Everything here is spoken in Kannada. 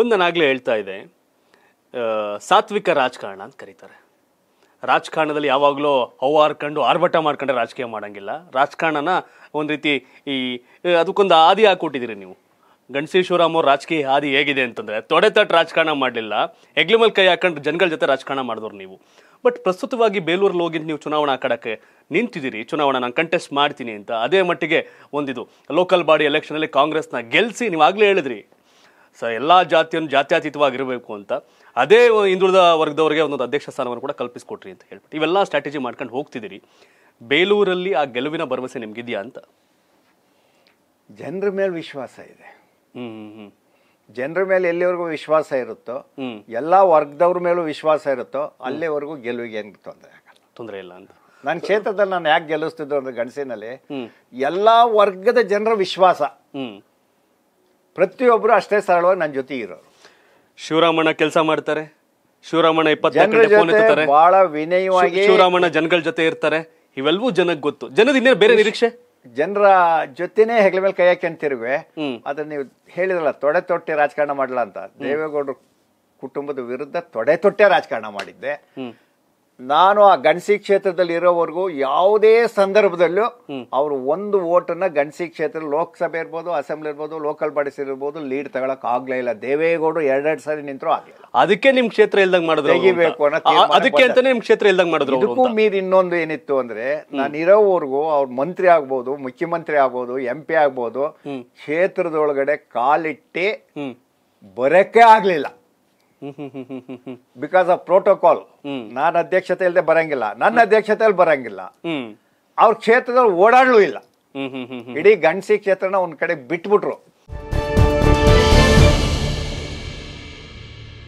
ಒಂದು ನಾನು ಹೇಳ್ತಾ ಇದೆ ಸಾತ್ವಿಕ ರಾಜಕಾರಣ ಅಂತ ಕರೀತಾರೆ ರಾಜಕಾರಣದಲ್ಲಿ ಯಾವಾಗಲೂ ಹಾರ್ಕೊಂಡು ಆರ್ಭಟ ಮಾಡ್ಕೊಂಡ್ರೆ ರಾಜಕೀಯ ಮಾಡೋಂಗಿಲ್ಲ ರಾಜಕಾರಣನ ಒಂದು ರೀತಿ ಈ ಅದಕ್ಕೊಂದು ಆದಿ ಹಾಕ್ಕೊಟ್ಟಿದ್ದೀರಿ ನೀವು ಗಣಸೇಶ್ವರಾಮ್ ಅವ್ರ ರಾಜಕೀಯ ಹಾದಿ ಹೇಗಿದೆ ಅಂತಂದರೆ ತೊಡೆತಟ್ಟು ರಾಜಕಾರಣ ಮಾಡಲಿಲ್ಲ ಹೆಗ್ಲಿಮಲ್ ಕೈ ಹಾಕೊಂಡು ಜನಗಳ ಜೊತೆ ರಾಜಕಾರಣ ಮಾಡಿದವ್ರು ನೀವು ಬಟ್ ಪ್ರಸ್ತುತವಾಗಿ ಬೇಲೂರಲ್ಲಿ ಹೋಗಿ ನೀವು ಚುನಾವಣಾ ಕಡಕ್ಕೆ ನಿಂತಿದ್ದೀರಿ ಚುನಾವಣಾ ನಾನು ಕಂಟೆಸ್ಟ್ ಮಾಡ್ತೀನಿ ಅಂತ ಅದೇ ಮಟ್ಟಿಗೆ ಒಂದಿದು ಲೋಕಲ್ ಬಾಡಿ ಎಲೆಕ್ಷನಲ್ಲಿ ಕಾಂಗ್ರೆಸ್ನ ಗೆಲ್ಲಿಸಿ ನೀವು ಆಗಲೇ ಹೇಳಿದ್ರಿ ಸೊ ಎಲ್ಲ ಜಾತಿಯನ್ನು ಜಾತ್ಯಾತೀತವಾಗಿರಬೇಕು ಅಂತ ಅದೇ ಹಿಂದುಳಿದ ವರ್ಗದವರಿಗೆ ಒಂದೊಂದು ಅಧ್ಯಕ್ಷ ಸ್ಥಾನವನ್ನು ಕೂಡ ಕಲ್ಪಿಸಿಕೊಟ್ರಿ ಅಂತ ಹೇಳ್ಬಿಟ್ಟು ಇವೆಲ್ಲ ಸ್ಟ್ರಾಟಜಿ ಮಾಡ್ಕೊಂಡು ಹೋಗ್ತಿದ್ದೀರಿ ಬೇಲೂರಲ್ಲಿ ಆ ಗೆಲುವಿನ ಭರವಸೆ ನಿಮಗಿದೆಯಾ ಅಂತ ಜನರ ಮೇಲೆ ವಿಶ್ವಾಸ ಇದೆ ಜನರ ಮೇಲೆ ಎಲ್ಲಿವರೆಗೂ ವಿಶ್ವಾಸ ಇರುತ್ತೋ ಎಲ್ಲ ವರ್ಗದವ್ರ ಮೇಲೂ ವಿಶ್ವಾಸ ಇರುತ್ತೋ ಅಲ್ಲಿವರೆಗೂ ಗೆಲುವಿಗೆ ಏನು ತೊಂದರೆ ಆಗಲ್ಲ ತೊಂದರೆ ಇಲ್ಲ ಅಂತ ನನ್ನ ಕ್ಷೇತ್ರದಲ್ಲಿ ನಾನು ಯಾಕೆ ಗೆಲ್ಲಿಸ್ತಿದ್ದು ಅಂದ್ರೆ ಗಣಸಿನಲ್ಲಿ ಎಲ್ಲ ವರ್ಗದ ಜನರ ವಿಶ್ವಾಸ ಪ್ರತಿಯೊಬ್ಬರು ಅಷ್ಟೇ ಸರಳವಾಗಿ ನನ್ನ ಜೊತೆ ಇರೋರು ಶಿವರಾಮಣ್ಣ ಕೆಲಸ ಮಾಡ್ತಾರೆ ಶಿವರಾಮಣ್ಣ ಇಪ್ಪತ್ತೆ ಬಹಳ ವಿನಯವಾಗಿ ಶಿವರಾಮಣ್ಣ ಜನಗಳ ಜೊತೆ ಇರ್ತಾರೆ ಇವೆಲ್ಲವೂ ಜನಕ್ಕೆ ಗೊತ್ತು ಜನದ ಇನ್ನೇನು ಬೇರೆ ನಿರೀಕ್ಷೆ ಜನರ ಜೊತೆನೇ ಹೆಗಲ ಮೇಲೆ ಕೈ ಹಾಕ್ಯಂತಿರುವೆ ಆದ್ರೆ ಅದನ್ನ ನೀವು ಹೇಳಿದ್ರಲ್ಲ ತೊಡೆ ತೊಟ್ಟೆ ರಾಜಕಾರಣ ಮಾಡ್ಲಾ ಅಂತ ದೇವೇಗೌಡರು ಕುಟುಂಬದ ವಿರುದ್ಧ ತೊಡೆ ತೊಟ್ಟೆ ರಾಜಕಾರಣ ಮಾಡಿದ್ದೆ ನಾನು ಆ ಗಣಸಿ ಕ್ಷೇತ್ರದಲ್ಲಿ ಇರೋವರೆಗೂ ಯಾವುದೇ ಸಂದರ್ಭದಲ್ಲೂ ಅವರು ಒಂದು ಓಟನ್ನ ಗಣಸಿ ಕ್ಷೇತ್ರ ಲೋಕಸಭೆ ಇರ್ಬೋದು ಅಸೆಂಬ್ಲಿ ಇರ್ಬೋದು ಲೋಕಲ್ ಬಾಡೀಸ್ ಇರ್ಬೋದು ಲೀಡ್ ತಗೊಳಕ್ ಆಗ್ಲೇ ಇಲ್ಲ ದೇವೇಗೌಡರು ಎರಡೆರಡು ಸಾರಿ ನಿಂತರು ಆಗಲಿಲ್ಲ ಅದಕ್ಕೆ ನಿಮ್ ಕ್ಷೇತ್ರ ಇಲ್ದಂಗ್ ಮಾಡಿದ್ರು ತೆಗಿಬೇಕು ಅದಕ್ಕೆ ಅಂತಾನೆ ನಿಮ್ ಕ್ಷೇತ್ರ ಇಲ್ದಂಗ್ ಮಾಡಿದ್ರು ಇದಕ್ಕೂ ಮೀರಿ ಇನ್ನೊಂದು ಏನಿತ್ತು ಅಂದ್ರೆ ನಾನು ಇರೋವರೆಗೂ ಅವ್ರ ಮಂತ್ರಿ ಆಗ್ಬೋದು ಮುಖ್ಯಮಂತ್ರಿ ಆಗ್ಬೋದು ಎಂ ಪಿ ಆಗ್ಬೋದು ಕ್ಷೇತ್ರದೊಳಗಡೆ ಕಾಲಿಟ್ಟಿ ಬರಕ್ಕೆ ಆಗ್ಲಿಲ್ಲ ಬಿಕಾಸ್ ಆಫ್ ಪ್ರೋಟೋಕಾಲ್ ನಾನು ಅಧ್ಯಕ್ಷತೆ ಇಲ್ಲದೆ ಬರಂಗಿಲ್ಲ ನನ್ನ ಅಧ್ಯಕ್ಷತೆಯಲ್ಲಿ ಬರಂಗಿಲ್ಲ ಅವ್ರ ಕ್ಷೇತ್ರದಲ್ಲಿ ಓಡಾಡಲು ಇಲ್ಲ ಇಡೀ ಗಂಡಸಿ ಕ್ಷೇತ್ರನ ಒಂದ್ ಕಡೆ ಬಿಟ್ಬಿಟ್ರು